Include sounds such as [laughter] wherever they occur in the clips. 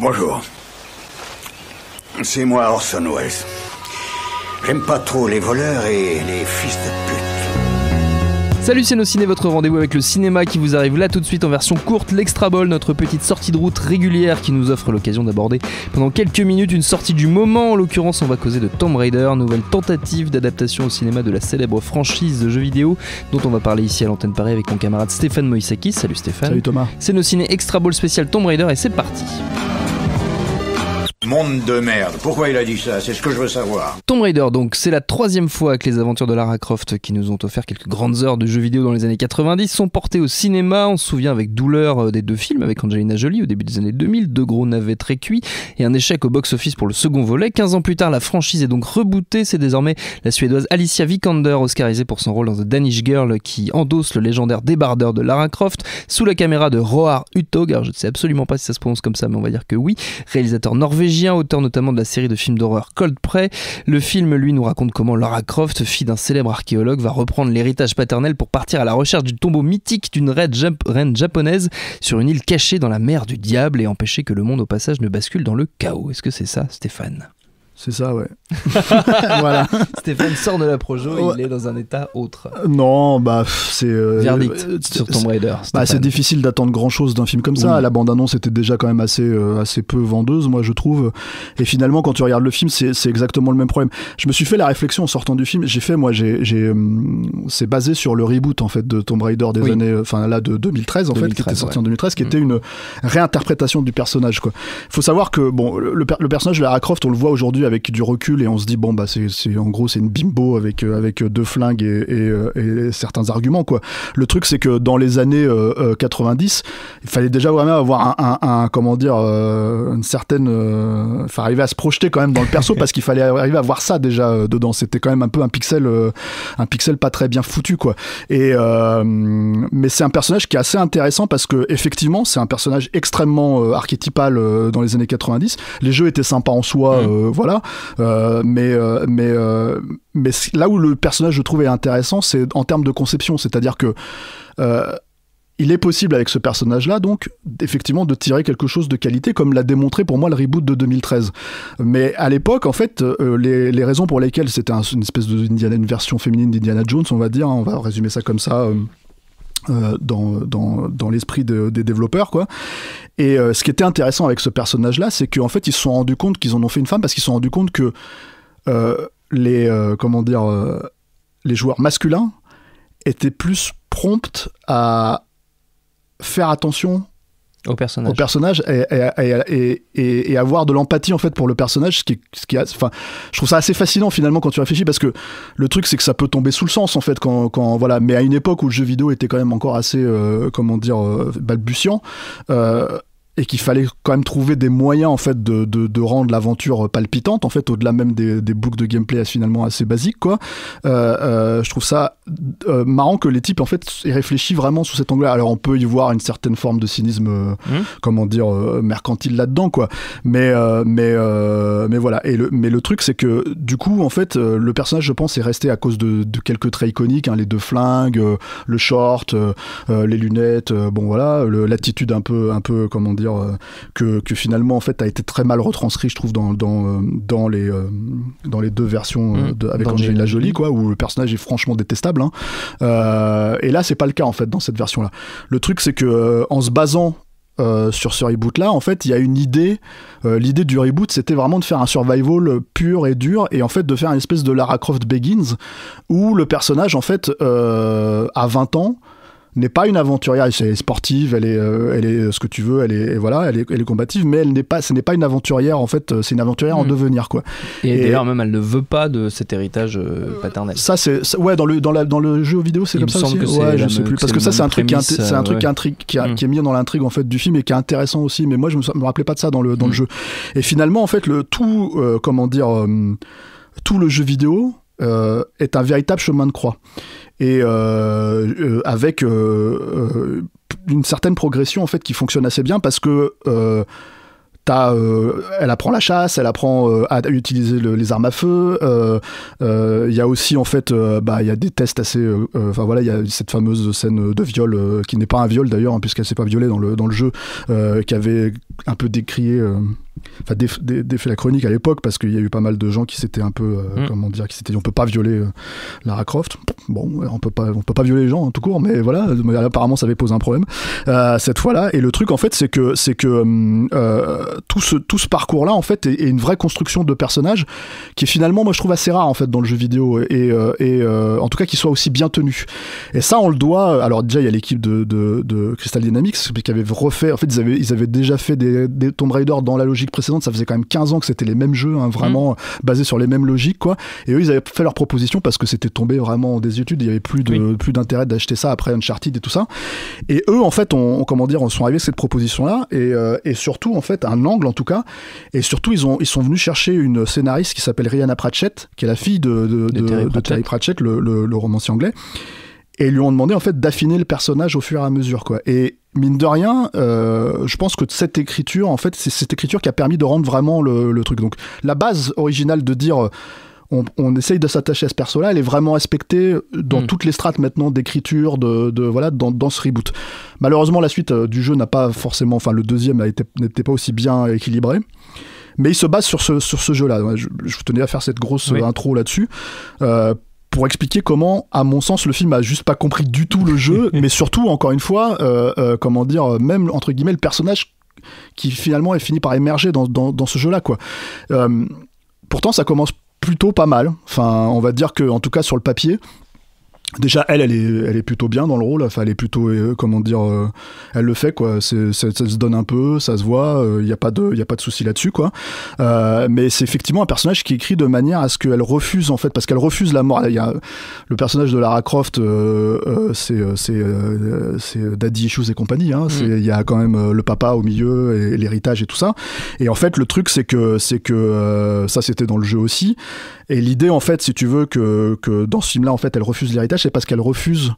Bonjour. C'est moi Orson Welles. J'aime pas trop les voleurs et les fils de pute. Salut c'est Ciné, votre rendez-vous avec le cinéma qui vous arrive là tout de suite en version courte, l'Extra Ball, notre petite sortie de route régulière qui nous offre l'occasion d'aborder pendant quelques minutes une sortie du moment. En l'occurrence, on va causer de Tomb Raider, nouvelle tentative d'adaptation au cinéma de la célèbre franchise de jeux vidéo dont on va parler ici à l'antenne Paris avec mon camarade Stéphane Moïsaki. Salut Stéphane. Salut Thomas. C'est nos ciné Extra Ball spécial Tomb Raider et c'est parti. Monde de merde. Pourquoi il a dit ça C'est ce que je veux savoir. Tomb Raider, donc, c'est la troisième fois que les aventures de Lara Croft, qui nous ont offert quelques grandes heures de jeux vidéo dans les années 90, sont portées au cinéma. On se souvient avec douleur euh, des deux films, avec Angelina Jolie au début des années 2000, deux gros navets très cuits, et un échec au box-office pour le second volet. 15 ans plus tard, la franchise est donc rebootée. C'est désormais la Suédoise Alicia Vikander, oscarisée pour son rôle dans The Danish Girl, qui endosse le légendaire débardeur de Lara Croft, sous la caméra de Roar Utog. Alors, je ne sais absolument pas si ça se prononce comme ça, mais on va dire que oui. Réalisateur norvégien auteur notamment de la série de films d'horreur Cold Prey. Le film, lui, nous raconte comment Laura Croft, fille d'un célèbre archéologue, va reprendre l'héritage paternel pour partir à la recherche du tombeau mythique d'une reine japonaise sur une île cachée dans la mer du diable et empêcher que le monde au passage ne bascule dans le chaos. Est-ce que c'est ça, Stéphane c'est ça, ouais. [laughs] voilà. Stéphane sort de la Projo, et il est dans un état autre. Non, bah c'est. Euh, Verdict euh, sur Tomb Raider. Bah, c'est difficile d'attendre grand chose d'un film comme ça. La bande annonce était déjà quand même assez euh, assez peu vendeuse, moi je trouve. Et finalement, quand tu regardes le film, c'est exactement le même problème. Je me suis fait la réflexion en sortant du film. J'ai fait, moi, j'ai c'est basé sur le reboot en fait de Tomb Raider des années, enfin là de 2013 en fait, qui était sorti en 2013, qui mm. était une réinterprétation du personnage. Quoi. Faut savoir que bon, le, le personnage de Lara Croft, on le voit aujourd'hui avec du recul et on se dit bon bah c'est en gros c'est une bimbo avec euh, avec euh, deux flingues euh, et, certains arguments quoi. Le truc c'est que dans les années 90, il fallait déjà vraiment avoir un, comment dire une certaine enfin arriver à se projeter quand même dans le perso [laughs] parce qu'il fallait arriver à voir ça déjà dedans. C'était quand même un peu un pixel un pixel pas très bien foutu quoi. Et mais c'est un personnage qui est assez intéressant parce que effectivement c'est un personnage extrêmement archétypal dans les années 90. Les jeux étaient sympas en soi, mm. voilà. Euh, mais euh, mais euh, mais là où le personnage je trouve est intéressant, c'est en termes de conception, c'est-à-dire que il est possible avec ce personnage-là, donc, effectivement, de tirer quelque chose de qualité, comme l'a démontré pour moi le reboot de 2013. Mais à l'époque, en fait, les, raisons pour lesquelles c'était une espèce de une version féminine d'Indiana Jones, on va dire, hein, on va résumer ça comme ça. Euh, dans, dans, dans l'esprit des développeurs quoi. Et euh, ce qui était intéressant avec ce personnage là, c'est qu'en fait ils se sont rendus compte qu'ils en ont fait une femme parce qu'ils se sont rendus compte que euh, les comment dire les joueurs masculins étaient plus promptes à faire attention au personnage, au personnage et, et, et, et, avoir de l'empathie en fait pour le personnage ce qui ce qui enfin je trouve ça assez fascinant finalement quand tu réfléchis parce que le truc c'est que ça peut tomber sous le sens en fait quand, quand voilà mais à une époque où le jeu vidéo était quand même encore assez euh, comment dire euh, balbutiant euh, et qu'il fallait quand même trouver des moyens en fait de, de, rendre l'aventure palpitante en fait au-delà même des, boucles de gameplay finalement assez basiques quoi euh, euh, je trouve ça euh, marrant que les types en fait aient réfléchi vraiment sous cet angle-là alors on peut y voir une certaine forme de cynisme mmh. comment dire mercantile là-dedans quoi mais mais mais voilà et le mais le truc c'est que du coup en fait le personnage je pense est resté à cause de, quelques traits iconiques hein, les deux flingues le short les lunettes bon voilà l'attitude un peu un peu comment dire euh, que, finalement en fait a été très mal retranscrit, je trouve, dans, dans, euh, dans, les, euh, dans les deux versions mm. avec Angelina Jolie, quoi, où le personnage est franchement détestable. Hein. et là, c'est pas le cas en fait dans cette version-là. Le truc, c'est que en se basant sur ce reboot-là, en fait, il y a une idée. L'idée du reboot, c'était vraiment de faire un survival pur et dur, et en fait de faire une espèce de Lara Croft Begins, où le personnage, en fait, à 20 ans, n'est pas une aventurière. Elle est sportive, elle est, euh, elle est euh, ce que tu veux, elle est, voilà, elle est, elle est combative, mais elle n'est pas, ce n'est pas une aventurière en fait. Euh, c'est une aventurière en mm. devenir quoi. Et, d'ailleurs même elle ne veut pas de cet héritage paternel. Ça c'est, ouais, dans le dans, la, dans le jeu vidéo c'est comme ça aussi. je sais plus parce que ça c'est un truc, c'est un truc mm. qui, est mis dans l'intrigue en fait du film et qui est intéressant aussi. Mais moi je me, me rappelais pas de ça dans le dans le mm. jeu. Et finalement en fait le tout, comment dire, tout le jeu vidéo euh, est un véritable chemin de croix. Et euh, euh, avec une certaine progression en fait qui fonctionne assez bien parce que euh, elle apprend la chasse, elle apprend à utiliser les armes à feu. Il y a aussi en fait, bah il y a des tests assez, enfin voilà, il y a cette fameuse scène de viol qui n'est pas un viol d'ailleurs puisqu'elle hein, puisqu'elle s'est pas violée dans le dans le jeu, qui avait un peu décrié enfin défait la chronique à l'époque parce qu'il y a eu pas mal de gens qui s'étaient un peu euh, mm. comment dire qui s'étaient on peut pas violer euh, Lara Croft bon on peut pas on peut pas violer les gens en hein, tout court mais voilà apparemment ça avait posé un problème euh, cette fois là et le truc en fait c'est que c'est que tout ce tout ce parcours là en fait est, une vraie construction de personnage qui est finalement moi je trouve assez rare en fait dans le jeu vidéo et, en tout cas qui soit aussi bien tenu et ça on le doit alors déjà il y a l'équipe de, Crystal Dynamics qui avait refait en fait ils avaient ils avaient déjà fait des, des Tomb Raider dans la logique précédente, ça faisait quand même 15 ans que c'était les mêmes jeux, hein, vraiment mm. euh, basés sur les mêmes logiques, quoi. Et eux, ils avaient fait leur proposition parce que c'était tombé vraiment des études, il y avait plus de, plus d'intérêt d'acheter ça après Uncharted et tout ça. Et eux, en fait, on comment dire, sont arrivés à cette proposition-là et, euh, et, surtout, en fait, un angle en tout cas. Et surtout, ils ont, ils sont venus chercher une scénariste qui s'appelle Rihanna Pratchett, qui est la fille de, de, Terry, Pratchett. le, le romancier anglais et lui ont demandé en fait d'affiner le personnage au fur et à mesure quoi. Et mine de rien, euh, je pense que cette écriture, en fait, c'est cette écriture qui a permis de rendre vraiment le, truc. Donc, la base originale de dire. Euh, on, essaye de s'attacher à ce perso-là, elle est vraiment respectée dans hmm. toutes les strates maintenant d'écriture, de, voilà, dans, ce reboot. Malheureusement, la suite euh, du jeu n'a pas forcément, enfin le deuxième n'était pas aussi bien équilibré. Mais il se base sur ce, sur ce jeu-là. Je, vous tenais à faire cette grosse intro là-dessus pour expliquer comment, à mon sens, le film a juste pas compris du tout le jeu, [laughs] mais surtout, encore une fois, euh, euh, comment dire, euh, même entre guillemets, le personnage qui finalement est fini par émerger dans, dans ce jeu-là, quoi. pourtant, ça commence plutôt pas mal. Enfin, on va dire que, en tout cas, sur le papier, Déjà, elle, elle est, elle est plutôt bien dans le rôle. Enfin, elle est plutôt, euh, comment dire, euh, elle le fait quoi. C'est, ça, se donne un peu, ça se voit. Il euh, n'y a pas de, il a pas de souci là-dessus quoi. mais c'est effectivement un personnage qui écrit de manière à ce qu'elle refuse en fait, parce qu'elle refuse la mort. Il y a le personnage de Lara Croft, c'est, c'est, c'est Daddy Issues et compagnie. Hein. Mm. Il y a quand même le papa au milieu et, l'héritage et tout ça. Et en fait, le truc, c'est que, c'est que ça, c'était dans le jeu aussi. Et l'idée, en fait, si tu veux, que, dans ce film-là, en fait, elle refuse l'héritage, c'est parce qu'elle refuse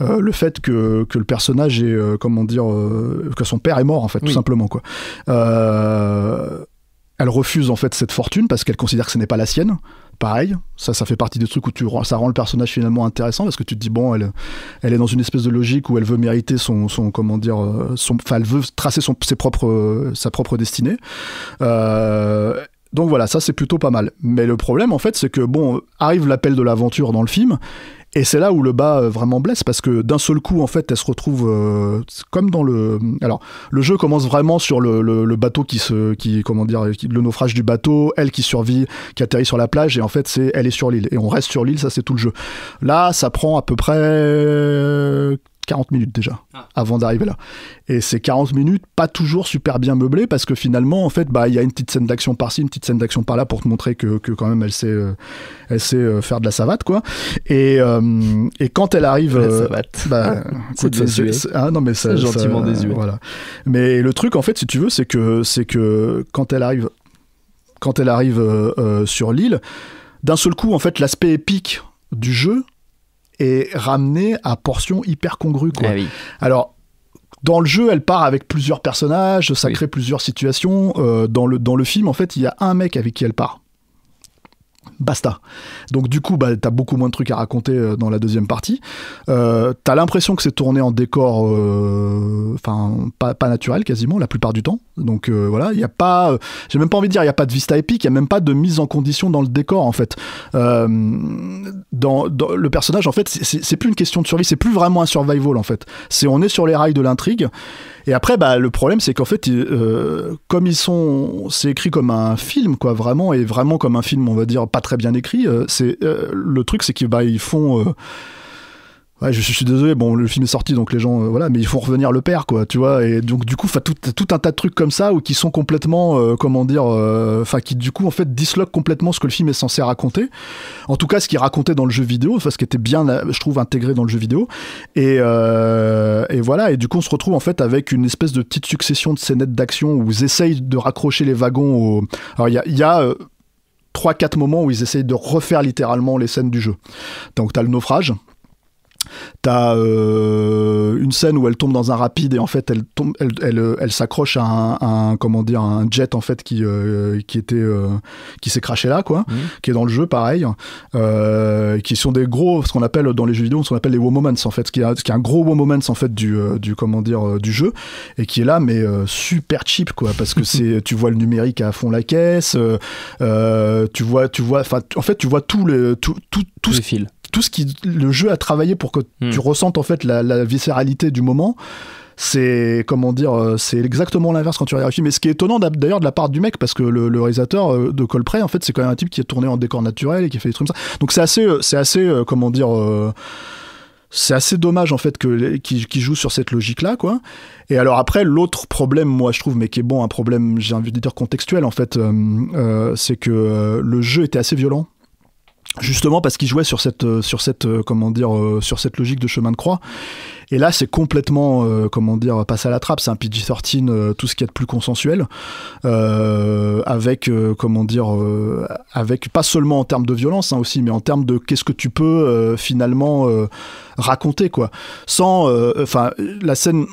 euh, le fait que, que, le personnage est, euh, comment dire, euh, que son père est mort, en fait, tout simplement, quoi. elle refuse, en fait, cette fortune parce qu'elle considère que ce n'est pas la sienne. Pareil, ça, ça fait partie des trucs où tu, ça rend le personnage finalement intéressant parce que tu te dis, bon, elle, elle est dans une espèce de logique où elle veut mériter son, son comment dire, son, elle veut tracer son, ses propres, sa propre destinée. Euh, donc voilà, ça c'est plutôt pas mal. Mais le problème en fait, c'est que bon, arrive l'appel de l'aventure dans le film, et c'est là où le bas euh, vraiment blesse parce que d'un seul coup en fait, elle se retrouve euh, comme dans le. Alors le jeu commence vraiment sur le, bateau qui se, qui comment dire, le naufrage du bateau, elle qui survit, qui atterrit sur la plage et en fait c'est elle est sur l'île et on reste sur l'île, ça c'est tout le jeu. Là, ça prend à peu près 40 minutes déjà ah. avant d'arriver là. Et ces 40 minutes, pas toujours super bien meublées parce que finalement, en fait, bah, il y a une petite scène d'action par-ci, une petite scène d'action par-là pour te montrer que, que quand même elle sait, euh, elle sait euh, faire de la savate, quoi. Et, euh, et quand elle arrive, la savate. Bah, ah, c'est Ah, non, mais ça, gentiment des yeux Voilà. Mais le truc, en fait, si tu veux, c'est que c'est que quand elle arrive, quand elle arrive sur l'île, d'un seul coup, en fait, l'aspect épique du jeu et ramenée à portions hyper congrues. Ah Alors, dans le jeu, elle part avec plusieurs personnages, ça crée plusieurs situations. Euh, dans, le, dans le film, en fait, il y a un mec avec qui elle part. Basta. Donc du coup, bah, t'as beaucoup moins de trucs à raconter euh, dans la deuxième partie. Euh, t'as l'impression que c'est tourné en décor, euh, enfin pas, pas, naturel quasiment la plupart du temps. Donc voilà, il y a pas, j'ai même pas envie de dire, il y a pas de vista épique, il y a même pas de mise en condition dans le décor en fait. Dans, le personnage en fait, c'est plus une question de survie, c'est plus vraiment un survival en fait. C'est on est sur les rails de l'intrigue. Et après, bah, le problème, c'est qu'en fait, comme ils sont, c'est écrit comme un film, quoi, vraiment, et vraiment comme un film, on va dire, très bien écrit. Euh, c'est euh, le truc, c'est qu'ils bah, font. Euh, ouais, je, suis désolé, bon, le film est sorti, donc les gens, voilà, mais ils font revenir le père, quoi, tu vois, et donc du coup, tout, tout un tas de trucs comme ça, ou qui sont complètement, comment dire, enfin, qui du coup, en fait, disloquent complètement ce que le film est censé raconter. En tout cas, ce qu'il racontait dans le jeu vidéo, enfin, ce qui était bien, je trouve, intégré dans le jeu vidéo. Et, voilà, et du coup, on se retrouve, en fait, avec une espèce de petite succession de scénettes d'action où ils essayent de raccrocher les wagons Alors, il Y a 3-4 moments où ils essayent de refaire littéralement les scènes du jeu. Donc t'as le naufrage, T'as euh, une scène où elle tombe dans un rapide et en fait elle tombe, elle, elle, euh, elle s'accroche à un, comment dire un jet en fait qui euh, qui était qui s'est craché là quoi, mhm. qui est dans le jeu pareil, qui sont des gros ce qu'on appelle dans les jeux vidéo ce qu'on appelle les wow moments en fait, ce qui, est, qui un gros wow en fait du, du comment dire du jeu et qui est là mais super cheap quoi parce que [laughs] c'est tu vois le numérique à fond la caisse, tu vois tu vois enfin en fait tu vois tout le tout tout tout, fil tout ce qui le jeu a travaillé pour que hmm. tu ressentes en fait la, viscéralité du moment c'est comment dire euh, c'est exactement l'inverse quand tu regardes le film ce qui est étonnant d'ailleurs de la part du mec parce que le, réalisateur euh, de Colpré, en fait c'est quand même un type qui est tourné en décor naturel et qui fait des trucs comme ça donc c'est assez euh, c'est assez comment dire c'est assez dommage en fait que qui, joue sur cette logique là quoi et alors après l'autre problème moi je trouve mais qui est bon un problème j'ai envie de dire contextuel en fait c'est que le jeu était assez violent justement parce qu'il jouait sur cette euh, sur cette euh, comment dire euh, sur cette logique de chemin de croix et là c'est complètement comment dire passé à la trappe c'est un PG-13 tout ce qui est de plus consensuel avec comment dire avec pas seulement en termes de violence hein, aussi mais en termes de qu'est-ce que tu peux finalement raconter quoi sans enfin la scène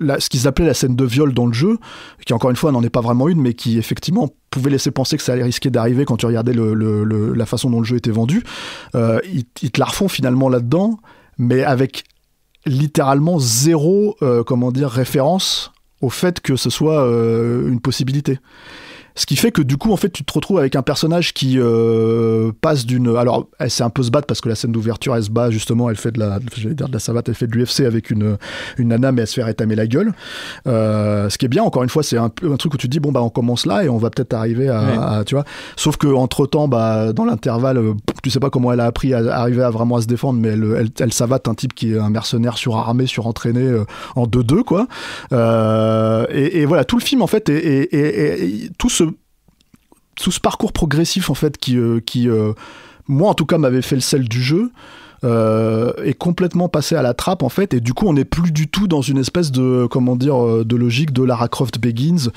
ce qu'ils appelaient la scène de viol dans le jeu, qui encore une fois n'en est pas vraiment une, mais qui effectivement pouvait laisser penser que ça allait risquer d'arriver quand tu regardais la façon dont le jeu était vendu. Euh, ils, te la refont finalement là-dedans, mais avec littéralement zéro, euh, comment dire, référence au fait que ce soit euh, une possibilité. Ce qui fait que du coup, en fait, tu te retrouves avec un personnage qui euh, passe d'une. Alors, elle sait un peu se battre parce que la scène d'ouverture, elle se bat justement, elle fait de la, dire de la savate, elle fait de l'UFC avec une, une nana, mais elle se fait rétamer la gueule. Euh, ce qui est bien, encore une fois, c'est un, un, truc où tu te dis, bon, bah, on commence là et on va peut-être arriver à, à, Tu vois Sauf que entre temps, bah, dans l'intervalle, euh, tu sais pas comment elle a appris à arriver à vraiment à se défendre, mais elle, elle, savate un type qui est un mercenaire surarmé, surentraîné euh, en 2-2, quoi. Euh, et, et, voilà, tout le film, en fait, et tout ce tout ce parcours progressif en fait qui, euh, euh, moi en tout cas m'avait fait le sel du jeu euh, est complètement passé à la trappe en fait et du coup on n'est plus du tout dans une espèce de comment dire de logique de Lara Croft Begins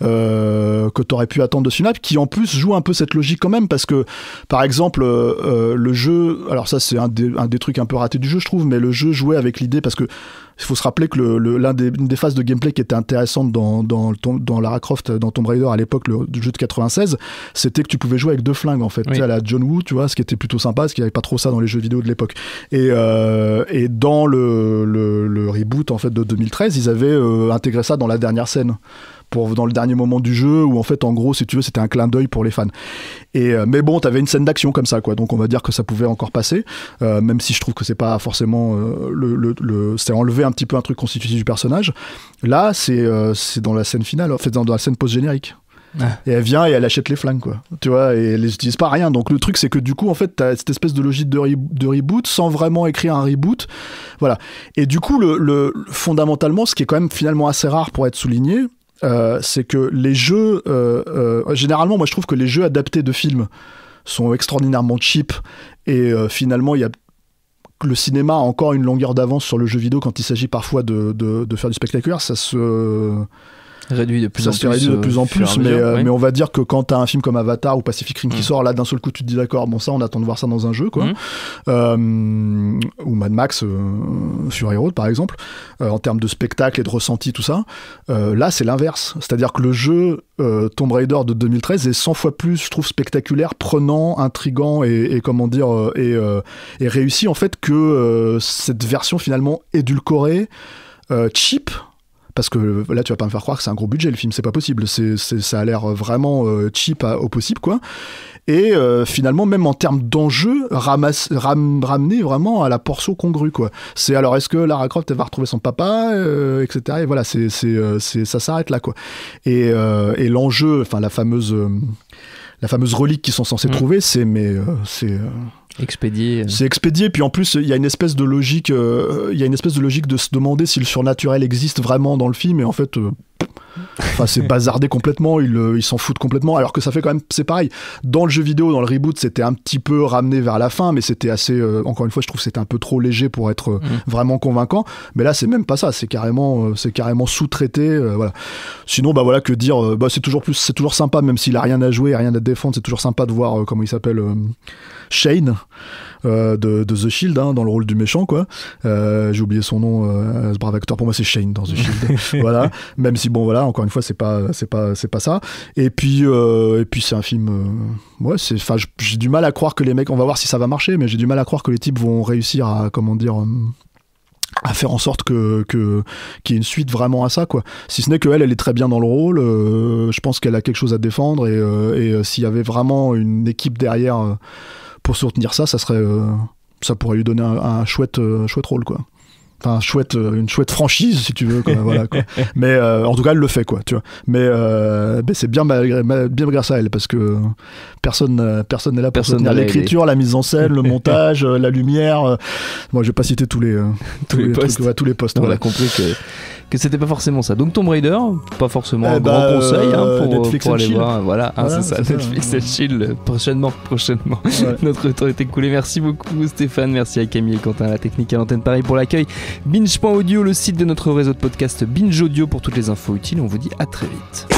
que t'aurais pu attendre de Synapse qui en plus joue un peu cette logique quand même parce que par exemple le jeu alors ça c'est un, un, des trucs un peu ratés du jeu je trouve mais le jeu jouait avec l'idée parce que il faut se rappeler que l'une le, des, des, phases de gameplay qui était intéressante dans, dans, dans Lara Croft, euh, dans Tomb Raider à l'époque, le jeu de 96, c'était que tu pouvais jouer avec deux flingues en fait, à la John Woo, tu vois, ce qui était plutôt sympa, parce qu'il n'y avait pas trop ça dans les jeux vidéo de l'époque. Et, euh, et dans le, le, reboot en fait de 2013, ils avaient euh, intégré ça dans la dernière scène dans le dernier moment du jeu où en fait en gros si tu veux c'était un clin d'œil pour les fans et euh, mais bon t'avais une scène d'action comme ça quoi donc on va dire que ça pouvait encore passer euh, même si je trouve que c'est pas forcément euh, le, le, c'est enlever un petit peu un truc constitutif du personnage là c'est c'est dans la scène finale en fait dans, la scène post générique et elle vient et elle achète les flingues, quoi. Tu vois, et elle les utilise pas rien. Donc le truc, c'est que du coup, en fait, t'as cette espèce de logique de, de, reboot sans vraiment écrire un reboot. Voilà. Et du coup, le, fondamentalement, ce qui est quand même finalement assez rare pour être souligné, euh, c'est que les jeux, euh, euh, généralement, moi je trouve que les jeux adaptés de films sont extraordinairement cheap et finalement il y a le cinéma a encore une longueur d'avance sur le jeu vidéo quand il s'agit parfois de, de, faire du spectaculaire. Ça se réduit de plus en plus. de plus en euh, plus, euh, mais, on va dire que quand tu as un film comme Avatar ou Pacific Rim qui mm. sort, là d'un seul coup tu te dis d'accord, bon ça on attend de voir ça dans un jeu quoi. Mm. Euh, ou Mad Max Fury sur par exemple, en termes de spectacle et de ressenti tout ça. là c'est l'inverse, c'est-à-dire que le jeu Tomb Raider de 2013 est 100 fois plus, je trouve, spectaculaire, prenant, intrigant et, comment dire et, réussi en fait que cette version finalement édulcorée, cheap parce que là, tu vas pas me faire croire que c'est un gros budget le film, c'est pas possible. C'est, ça a l'air vraiment euh, cheap au possible, quoi. Et euh, finalement, même en termes d'enjeu, ram, ramener vraiment à la portion congrue, quoi. C'est alors, est-ce que Lara Croft va retrouver son papa, euh, etc. Et voilà, c'est, ça s'arrête là, quoi. Et, l'enjeu, enfin, la fameuse la fameuse relique qu'ils sont censés mm. trouver, c'est mais c'est Expédié. Euh. C'est expédié, puis en plus il y a une espèce de logique, euh, il y a une espèce de logique de se demander si le surnaturel existe vraiment dans le film, et en fait, euh, c'est bazardé complètement, ils il s'en foutent complètement, alors que ça fait quand même, c'est pareil. Dans le jeu vidéo, dans le reboot, c'était un petit peu ramené vers la fin, mais c'était assez, encore une fois, je trouve c'était un peu trop léger pour être mm. vraiment convaincant. Mais là, c'est même pas ça, c'est carrément, c'est carrément sous-traité, voilà. Sinon, bah voilà que dire, bah, c'est toujours plus, c'est toujours sympa, même s'il a rien à jouer, rien à défendre, c'est toujours sympa de voir comment il s'appelle. Shane euh, de, The Shield hein, dans le rôle du méchant quoi. Euh, j'ai oublié son nom, euh, ce brave acteur. Pour moi c'est Shane dans The Shield. [laughs] voilà. Même si bon voilà encore une fois c'est pas c'est pas c'est pas ça. Et puis et puis c'est un film. moi c'est. Enfin j'ai du mal à croire que les mecs. On va voir si ça va marcher, mais j'ai du mal à croire que les types vont réussir à comment dire à faire en sorte que qu'il y ait une suite vraiment à ça quoi si ce n'est que elle elle est très bien dans le rôle je pense qu'elle a quelque chose à défendre et, et s'il y avait vraiment une équipe derrière pour soutenir ça, ça serait, euh, ça pourrait lui donner un, chouette, euh, chouette rôle quoi chouette, euh, une chouette franchise, si tu veux. [laughs] Mais euh, en tout cas, elle le fait, quoi, tu vois. Mais, euh, ben, c'est bien, malgré, bien grâce à elle, parce que personne personne n'est là pour soutenir l'écriture, la mise en scène, le [laughs] montage, la lumière. Moi, je vais pas citer tous les, [laughs] tous, les, postes. tous les postes. On a compris que que c'était pas forcément ça. Donc Tomb Raider, pas forcément eh un grand ben, conseil hein, pour, Netflix aller voir. Hein, voilà, c'est Netflix Chill, prochainement, prochainement. Notre temps est écoulé. Merci beaucoup Stéphane, merci à Camille et Quentin à la technique à l'antenne Paris pour l'accueil. Binge.audio, le site de notre réseau de podcast Binge Audio pour toutes les infos utiles. On vous dit à très vite.